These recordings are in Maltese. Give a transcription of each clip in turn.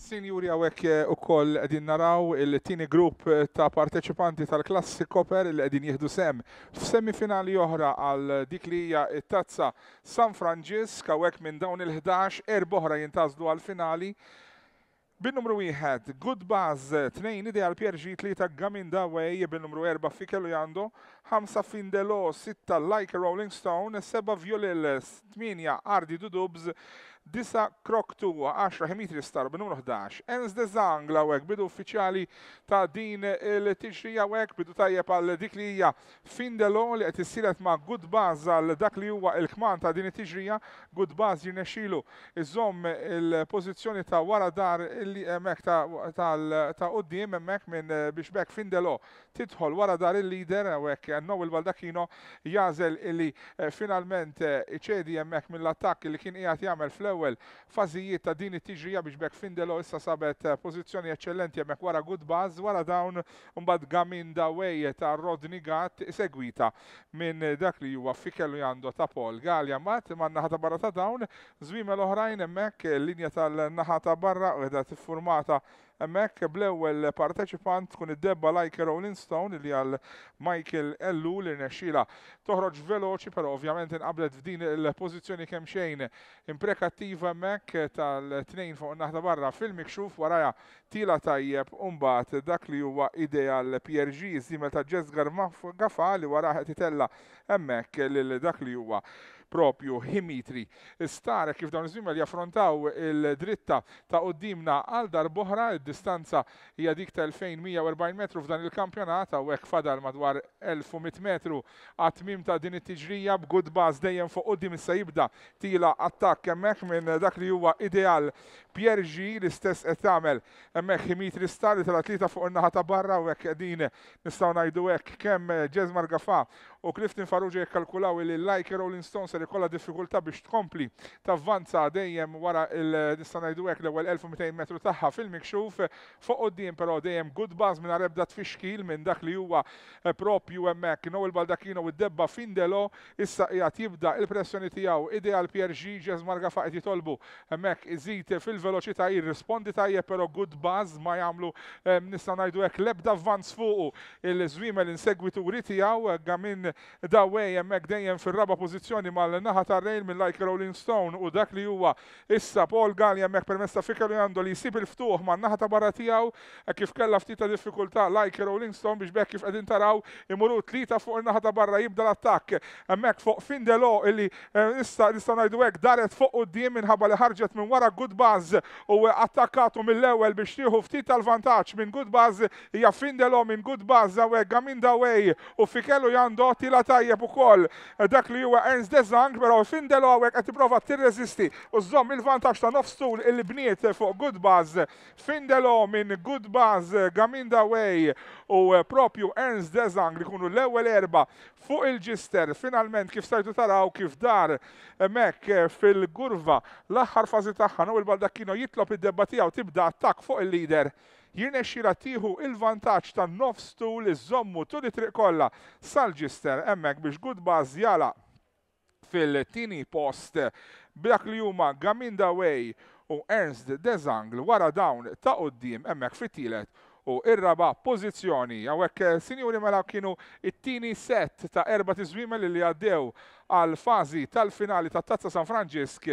Sinjuri għawek eh, u koll għedin naraw il-tini grupp eh, ta' parteċipanti tal-klassi koper il għedin jihdu sem. F-semifinali oħra għal dik li hija tazza San Francisco għawek minn dawn il-11 erboħra jintazdu għal-finali. Bin-numru 1, Good Buzz, 2 eh, idea għal PRG, 3 Gamin Daway, bin-numru 4 Fikelu Jando, 5 Findelo, 6 Like Rolling Stone, 7 Violil, 8 Ardi Dudubs, disa krok tuwa 10 Dimitri Starb b'numru 11. Enz de Zangla wek bidu uffiċjali ta' din il tiġrija wek bidu tajjeb għal dik li hija fin li qed issiret ma' good buzz għal dak li huwa il-kman ta' din il-tiġrija, good buzz jirnexxilu iżomm il-pożizzjoni ta' wara dar li hemmhekk ta' uddim hemmhekk minn biex bek fin tidħol wara dar il-leader wek, għannow il-Baldakino jazel illi eh, finalment iċedi hemmhekk mill-attakk li kien qiegħed jagħmel fl l ewel fażijiet ta' din it-tiġrija biex bekk Findelo issa sabet eh, pożizzjoni eċċellenti hemmhekk wara good buzz wara dawn mbagħad gamin da weje ta' Rodni Gatt segwita minn dak li huwa fikellu jando ta' Paul Galja mat man-naħa barra ta' dawn żwiemel oħrajn hemmhekk linja tal naħata barra u qiegħda formata Emmek bl-ewel parteċipant tkun id-debba Like Rolling Stone li għal Michael Ellu li nexxila. Toħroġ veloċi, pero ovvjament inqablet f'din il-pozizjoni kemm xejn imprekattiva emmek tal-tnejn fuq naħda barra fil-mikxuf waraja tila tajjeb umbat dak li huwa l PRG zimel ta' Ġezgar Gafa li waraħ titella emmek lil dak li huwa propju Himitri. Stara kif dawn iż jaffrontaw il-dritta ta' qoddimna għal darboħra id distanza hija dik ta' 2140 metru f'dan il-kampjonat hekk fadal madwar 1100 metru għat mim ta' din it-tiġrija b'good bass dejjem fuq qudiem issa jibda tila attakk hemmhekk minn dak li huwa ideal Piergi l-istess qed tagħmel hemmhekk Dimitri Star li tal tlieta fuq in-naħa ta' barra u hekk qegħdin nistgħu ngħidu hekk kemm Jezmar Gafa u Clifton Farrugia jikkalkulaw li like Rolling Stones li kollha diffikultà biex tkompli tavvanza dejjem wara il nistgħu ngħidu hekk l-ewwel 1200 metru tagħha fil-mikxuf fuq qudiem però dejjem good buzz minn rebda tfixkil minn dak li huwa eh, propju hemmhekk il-baldakino u d-debba findelo issa qiegħed jibda il-pressjoni tiegħu ideal PRG ġez marga faqet jitolbu hemmhekk iżid fil-veloċità jirrispondi tajjeb però good buzz ma jagħmlu eh, nista' ngħidu hekk l-ebda avvanz fuqu il-żwiemel insegwituri tiegħu eh, gamin dawej hemmhekk dejjem fir-raba pożizzjoni mal-naħa tar-rejl minn like Rolling Stone u dak li huwa issa Paul Galli hemmhekk permessa fikru għandu li jsib il-ftuħ ma' naħa ta' ħabara e kif kellha ftita diffikulta, like Rolling Stone biex bekk kif edin taraw imuru tlita fuq in naħat barra jibda l attak Emmek fuq Findelo illi eh, nista' nista' najdu għek daret fuq d-dim minħabba li ħarġet minn wara good buzz u attakatu mill-ewwel biex tieħu ftita l-vantaċ minn good buzz de lo minn good buzz għamin da dawej u fikellu jandotti la tajjeb ukoll dak li huwa Ernst Dezang, però Findelo hawnhekk qed t tirreżisti u zom il-vantaġġ ta' nofs tul il-bniet fuq good buzz. de Costello minn Good Buzz eh, Gaminda Way u eh, propju Ernst Dezang li kunu l-ewel erba fuq il-ġister. Finalment kif sajtu taraw kif dar eh, mek fil-gurva l-axar fazi taħħan u il baldakino jitlob id-debatija u tibda attak fuq il-lider xira tieħu il-vantaġġ ta' nofs tul zommu tu tul it-triq kollha sal-ġister hemmhekk biex Goodbuzz jala fil-tini post b'dak li huma Gaminda Way u Ernst Dezangl wara dawn ta' qoddim emmek fit-tielet u irraba' pożizzjoni hawnhekk eh, sinjuri mela kienu it-tieni set ta' erba' tiżwimel li għaddew għal fażi tal-finali ta' Tazza San Franġisk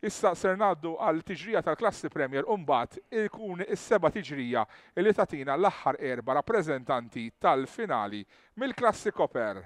issa ser naddu għal tiġrija tal-klassi Premier mbagħad ikun is-seba tiġrija li tatina l-aħħar erba rappreżentanti tal-finali mill-klassi Koper.